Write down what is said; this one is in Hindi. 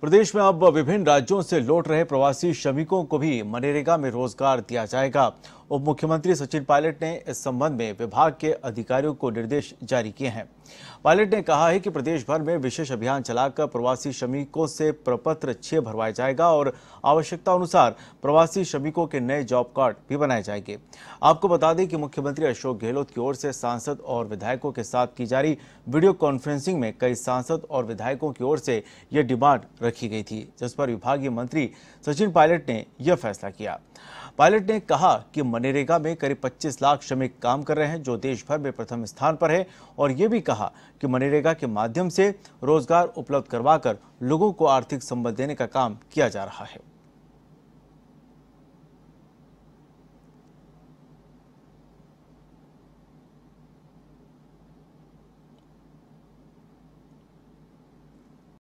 प्रदेश में अब विभिन्न राज्यों से लौट रहे प्रवासी श्रमिकों को भी मनरेगा में रोजगार दिया जाएगा उप मुख्यमंत्री सचिन पायलट ने इस संबंध में विभाग के अधिकारियों को निर्देश जारी किए हैं पायलट ने कहा है कि प्रदेश भर में विशेष अभियान चलाकर प्रवासी श्रमिकों से प्रपत्र छह भरवाया जाएगा और आवश्यकता अनुसार प्रवासी श्रमिकों के नए जॉब कार्ड भी बनाए जाएंगे आपको बता दें कि मुख्यमंत्री अशोक गहलोत की ओर से सांसद और विधायकों के साथ की जा रही वीडियो कॉन्फ्रेंसिंग में कई सांसद और विधायकों की ओर से यह डिमांड रखी गई थी जिस पर विभागीय मंत्री सचिन पायलट ने यह फैसला किया पायलट ने कहा कि मनरेगा में करीब 25 लाख श्रमिक काम कर रहे हैं जो देश भर में प्रथम स्थान पर है और ये भी कहा कि मनरेगा के माध्यम से रोजगार उपलब्ध करवाकर लोगों को आर्थिक संबल देने का काम किया जा रहा है